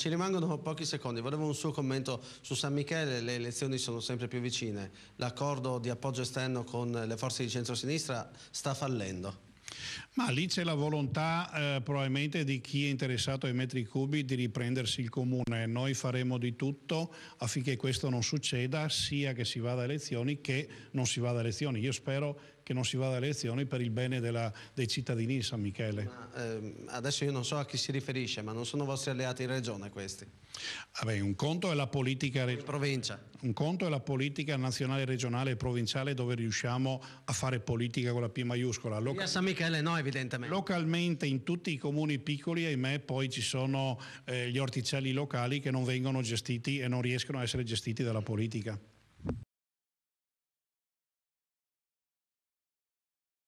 ci rimangono pochi secondi, volevo un suo commento su San Michele, le elezioni sono sempre più vicine, l'accordo di appoggio esterno con le forze di centrosinistra sta fallendo. Ma lì c'è la volontà eh, probabilmente di chi è interessato ai metri cubi di riprendersi il comune. Noi faremo di tutto affinché questo non succeda, sia che si vada a elezioni che non si vada a elezioni. Io spero che non si vada alle elezioni per il bene della, dei cittadini di San Michele. Ma, ehm, adesso io non so a chi si riferisce, ma non sono vostri alleati in regione questi? Vabbè, un conto è la politica... In provincia. Un conto è la politica nazionale, regionale e provinciale dove riusciamo a fare politica con la P maiuscola. Loca- a San Michele no, evidentemente. Localmente in tutti i comuni piccoli, ahimè, poi ci sono eh, gli orticelli locali che non vengono gestiti e non riescono a essere gestiti dalla politica.